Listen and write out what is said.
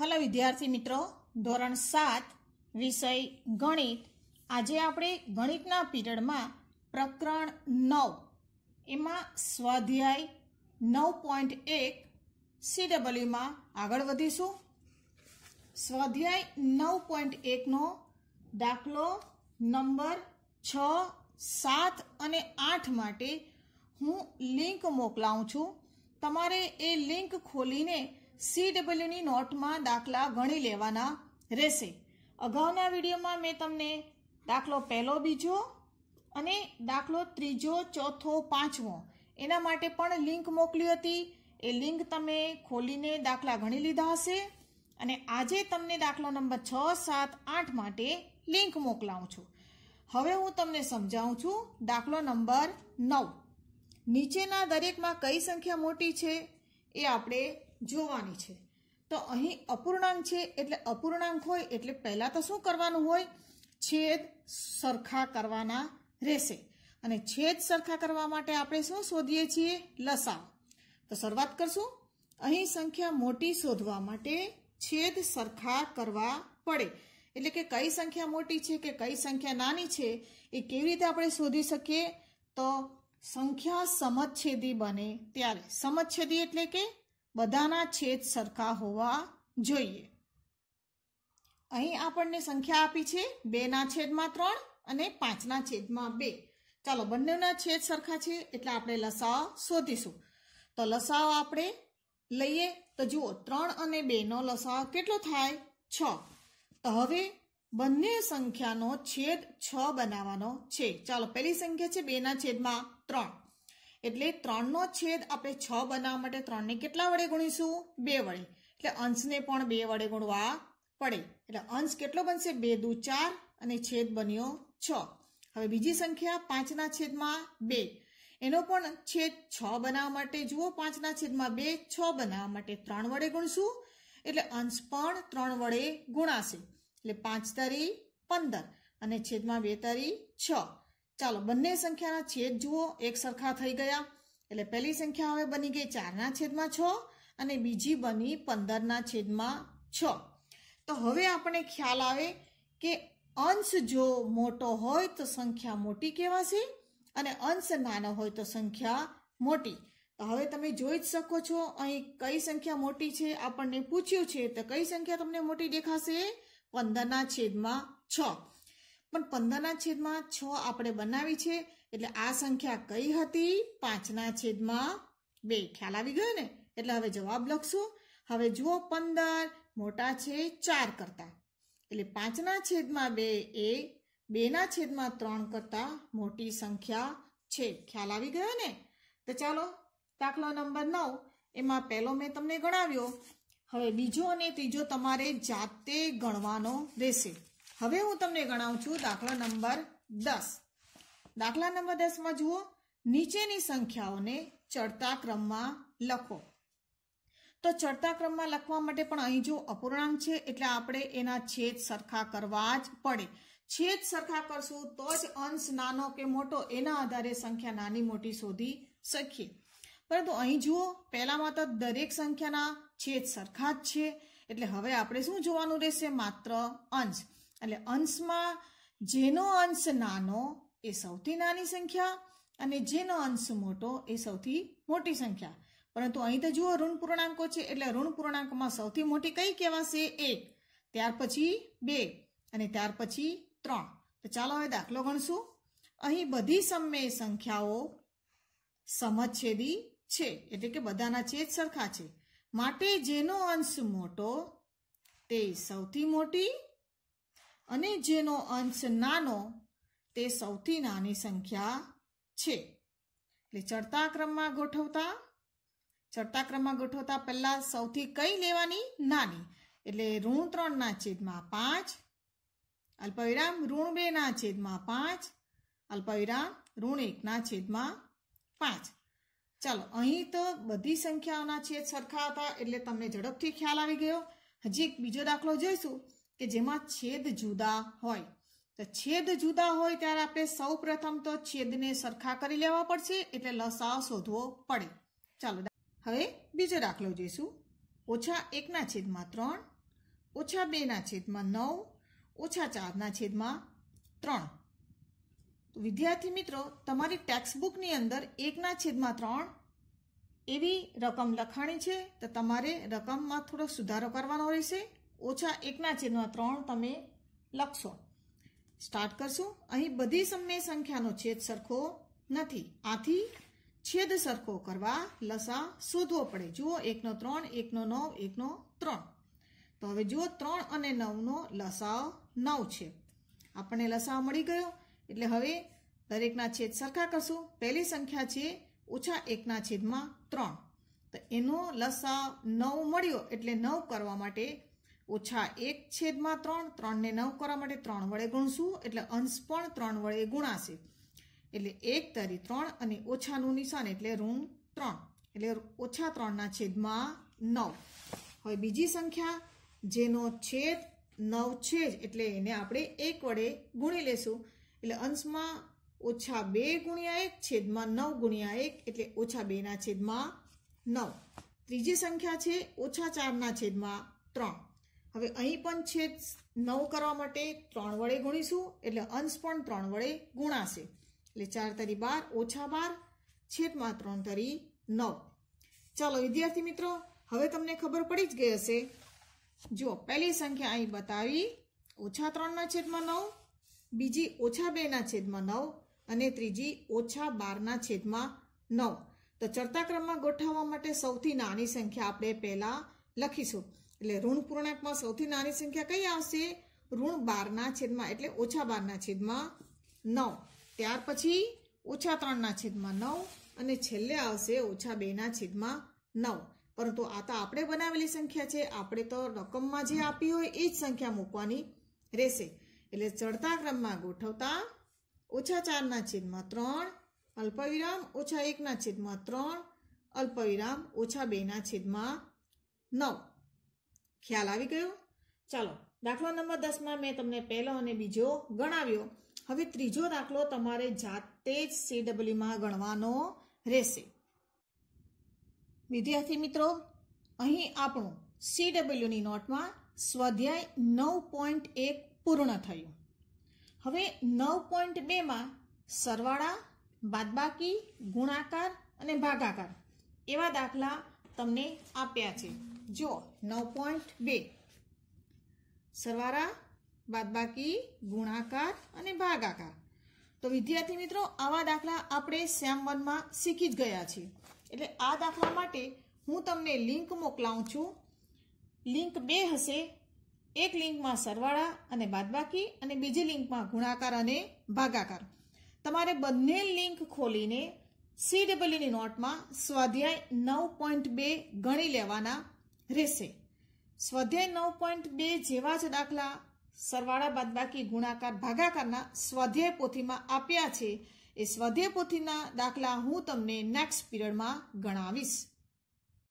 hello વિદ્યાર્થી મિત્રો ધોરણ સાત વિષય ગણિત આજે આપણે ગણિતના પીરિયડમાં પ્રકરણ નવ એમાં સ્વાધ્યાય નવ પોઈન્ટ એક સીડબલ્યુમાં આગળ વધીશું સ્વાધ્યાય નવ પોઈન્ટ એકનો દાખલો નંબર છ સાત અને આઠ માટે હું લિંક મોકલાવું છું તમારે એ લિંક ખોલીને સીડબલ્યુની નોટમાં દાખલા ગણી લેવાના રહેશે અગાઉના વિડીયોમાં મેં તમને દાખલો પહેલો બીજો અને દાખલો ત્રીજો ચોથો પાંચમો એના માટે પણ લિંક મોકલી હતી એ લિંક તમે ખોલીને દાખલા ગણી લીધા હશે અને આજે તમને દાખલો નંબર છ સાત આઠ માટે લિંક મોકલાવું છું હવે હું તમને સમજાવું છું દાખલો નંબર નવ નીચેના દરેકમાં કઈ સંખ્યા મોટી છે એ આપણે જોવાની છે તો અહીં અપૂર્ણાંક છે એટલે અપૂર્ણાંક હોય એટલે પહેલાં તો શું કરવાનું હોય છેદ સરખા કરવાના રહેશે અને છેદ સરખા કરવા માટે આપણે શું શોધીએ છીએ લસા તો શરૂઆત કરશું અહીં સંખ્યા મોટી શોધવા માટે છેદ સરખા કરવા પડે એટલે કે કઈ સંખ્યા મોટી છે કે કઈ સંખ્યા નાની છે એ કેવી રીતે આપણે શોધી શકીએ તો સંખ્યા સમછેદી બને ત્યારે સમછેદી એટલે કે બધાના છેદ સરખા હોવા જોઈએ અહીં આપણને સંખ્યા આપી છે બેના છેદમાં ત્રણ અને પાંચના છેદમાં બે ચાલો બંનેના છેદ સરખા છે એટલે આપણે લસાઓ શોધીશું તો લસાઓ આપણે લઈએ તો જુઓ ત્રણ અને બેનો લસાઓ કેટલો થાય છ તો હવે બંને સંખ્યાનો છેદ છ બનાવવાનો છે ચાલો પહેલી સંખ્યા છે બેના છેદમાં ત્રણ એટલે ત્રણનો છેદ આપણે છ બનાવવા માટે ત્રણને કેટલા વડે ગુણીશું બે વડે એટલે અંશને પણ બે વડે ગુણવા પડે એટલે અંશ કેટલો બનશે બે દુ ચાર અને છેદ બન્યો છ હવે બીજી સંખ્યા પાંચના છેદમાં બે એનો પણ છેદ છ બનાવવા માટે જુઓ પાંચના છેદમાં બે છ બનાવવા માટે ત્રણ વડે ગુણશું એટલે અંશ પણ ત્રણ વડે ગુણાશે એટલે પાંચ તારી પંદર અને છેદમાં બે તારી છ ચાલો બંને સંખ્યાના છેદ જુઓ એક સરખા થઈ ગયા એટલે પહેલી સંખ્યા હવે બની ગઈ ચારના છેદમાં છ અને બીજી બની પંદરના છેદમાં છ તો હવે આપણે ખ્યાલ આવે કે અંશ જો મોટો હોય તો સંખ્યા મોટી કહેવાશે અને અંશ નાનો હોય તો સંખ્યા મોટી તો હવે તમે જોઈ જ શકો છો અહીં કઈ સંખ્યા મોટી છે આપણને પૂછ્યું છે તો કઈ સંખ્યા તમને મોટી દેખાશે પંદરના છેદમાં છ પણ પંદરના છેદમાં છ આપણે બનાવી છે એટલે આ સંખ્યા કઈ હતી પાંચના છેદમાં બે ખ્યાલ આવી ગયો ને એટલે હવે જવાબ લખશો હવે જુઓ પંદર મોટા છે ચાર કરતા એટલે પાંચના છેદમાં બે એ બેના છેદમાં ત્રણ કરતા મોટી સંખ્યા છે ખ્યાલ આવી ગયો ને તો ચાલો દાખલો નંબર નવ એમાં પહેલો મેં તમને ગણાવ્યો હવે બીજો અને ત્રીજો તમારે જાતે ગણવાનો રહેશે હવે હું તમને ગણાવું છું દાખલા નંબર દસ દાખલા નંબર દસમાં જુઓ નીચેની સંખ્યાઓને ચડતા ક્રમમાં લખો તો ચડતા ક્રમમાં લખવા માટે પણ અહીં જો અપૂર્ણાંક છે એટલે આપણે એના છેદ સરખા કરવા જ પડે છેદ સરખા કરશું તો જ અંશ નાનો કે મોટો એના આધારે સંખ્યા નાની મોટી શોધી શકીએ પરંતુ અહીં જુઓ પહેલામાં તો દરેક સંખ્યાના છેદ સરખા જ છે એટલે હવે આપણે શું જોવાનું રહેશે માત્ર અંશ એટલે અંશમાં જેનો અંશ નાનો એ સૌથી નાની સંખ્યા અને જેનો અંશ મોટો એ સૌથી મોટી સંખ્યા પરંતુ અહીં તો જુઓ ઋણ પૂર્ણાંકો છે એટલે ઋણ પૂર્ણાંકમાં સૌથી મોટી કઈ કહેવાશે એક ત્યાર પછી બે અને ત્યાર પછી ત્રણ તો ચાલો હવે દાખલો ગણશું અહીં બધી સમય સંખ્યાઓ સમછેદી છે એટલે કે બધાના છેદ સરખા છે માટે જેનો અંશ મોટો તે સૌથી મોટી અને જેનો અંશ નાનો તે સૌથી નાની સંખ્યા છે એટલે ચડતા ક્રમમાં ગોઠવતા ચડતા ક્રમમાં ગોઠવતા પહેલાં સૌથી કઈ લેવાની નાની એટલે ઋણ ત્રણના છેદમાં પાંચ અલ્પવિરામ ઋણ બેના છેદમાં પાંચ અલ્પવિરામ ઋણ એકના છેદમાં પાંચ ચાલો અહીં તો બધી સંખ્યાઓના છેદ સરખા હતા એટલે તમને ઝડપથી ખ્યાલ આવી ગયો હજી એક બીજો દાખલો જોઈશું કે જેમાં છેદ જુદા હોય તો છેદ જુદા હોય ત્યારે આપણે સૌ પ્રથમ તો છેદને સરખા કરી લેવા પડશે એટલે લસાઅ શોધવો પડે ચાલો હવે બીજો દાખલો જોઈશું ઓછા એકના છેદમાં ત્રણ ઓછા બેના છેદમાં નવ ઓછા ચારના છેદમાં ત્રણ વિદ્યાર્થી મિત્રો તમારી ટેક્સ્ટબુકની અંદર એકના છેદમાં ત્રણ એવી રકમ લખાણી છે તો તમારે રકમમાં થોડો સુધારો કરવાનો રહેશે ઓછા એકના છેદમાં ત્રણ તમે લખશો સ્ટાર્ટ કરશું અહીં બધી સમય સંખ્યાનો છેદ સરખો નથી આથી છેદ સરખો કરવા લસા શોધવો પડે જુઓ એકનો ત્રણ એકનો નવ એકનો ત્રણ તો હવે જુઓ ત્રણ અને નવનો લસાઓ નવ છે આપણને લસાઓ મળી ગયો એટલે હવે દરેકના છેદ સરખા કરશું પહેલી સંખ્યા છે ઓછા એકના છેદમાં ત્રણ તો એનો લસા નવ મળ્યો એટલે નવ કરવા માટે ઓછા એક છેદમાં ત્રણ ત્રણને નવ કરવા માટે ત્રણ વડે ગુણશું એટલે અંશ પણ ત્રણ વડે ગુણાશે એટલે એક તરી ત્રણ અને ઓછાનું નિશાન એટલે ઋણ ત્રણ એટલે ઓછા ત્રણના છેદમાં નવ હવે બીજી સંખ્યા જેનો છેદ નવ છે જ એટલે એને આપણે એક વડે ગુણી લેશું એટલે અંશમાં ઓછા બે ગુણ્યા એક છેદમાં નવ ગુણ્યા એક એટલે ઓછા બેના છેદમાં નવ ત્રીજી સંખ્યા છે ઓછા ચારના છેદમાં ત્રણ હવે અહીં પણ છેદ નવ કરવા માટે ત્રણ વડે ગુણીશું એટલે અંશ પણ ત્રણ વડે ગુણાશે એટલે ચાર તરી બાર ઓછા બાર છેદમાં ત્રણ તરી નવ ચાલો વિદ્યાર્થી મિત્રો હવે તમને ખબર પડી જ ગઈ હશે જો પહેલી સંખ્યા અહીં બતાવી ઓછા ત્રણના છેદમાં નવ બીજી ઓછા બેના છેદમાં નવ અને ત્રીજી ઓછા બારના છેદમાં નવ તો ચડતા ક્રમમાં ગોઠવવા માટે સૌથી નાની સંખ્યા આપણે પહેલાં લખીશું એટલે ઋણ પૂર્ણાંકમાં સૌથી નાની સંખ્યા કઈ આવશે ઋણ બારના છેદમાં એટલે ઓછા બારના છેદમાં નવ ત્યાર પછી ઓછા ત્રણના છેદમાં નવ અને છેલ્લે આવશે ઓછા બેના છેદમાં નવ પરંતુ આ તો આપણે બનાવેલી સંખ્યા છે આપણે તો રકમમાં જે આપી હોય એ જ સંખ્યા મૂકવાની રહેશે એટલે ચડતા ક્રમમાં ગોઠવતા ઓછા ચારના છેદમાં ત્રણ અલ્પવિરામ ઓછા એકના છેદમાં ત્રણ અલ્પવિરામ ઓછા બેના છેદમાં નવ ખ્યાલ આવી ગયો ચાલો દાખલો નંબર દસમાં મેં તમને પહેલો અને બીજો ગણાવ્યો હવે ત્રીજો દાખલો તમારે જાતે જ સીડબલ્યુમાં ગણવાનો રહેશે વિદ્યાર્થી મિત્રો અહીં આપણું સીડબલ્યુની નોટમાં સ્વાધ્યાય નવ પોઈન્ટ એક પૂર્ણ થયું હવે નવ પોઈન્ટ બેમાં સરવાળા બાદબાકી ગુણાકાર અને ભાગાકાર એવા દાખલા તમને આપ્યા છે જો નવ પોઈન્ટ બે સરવારા બાદબાકી ગુણાકાર અને ભાગાકાર તો વિદ્યાર્થી મિત્રો આવા દાખલા આપણે શ્યામ વનમાં શીખી જ ગયા છીએ એટલે આ દાખલા માટે હું તમને લિંક મોકલાવું છું લિંક બે હશે એક લિંકમાં સરવાળા અને બાદબાકી અને બીજી લિંકમાં ગુણાકાર અને ભાગાકાર તમારે બંને લિંક ખોલીને સીડબલની e નોટમાં સ્વાધ્યાય નવ પોઈન્ટ બે ગણી લેવાના રહેશે સ્વાધ્યાય નવ પોઈન્ટ બે જેવા જ દાખલા સરવાળા બાદબાકી ગુણાકાર ભાગાકારના સ્વાધ્યાય પોથીમાં આપ્યા છે એ સ્વાધ્યાય પોથીના દાખલા હું તમને નેક્સ્ટ પીરિયડમાં ગણાવીશ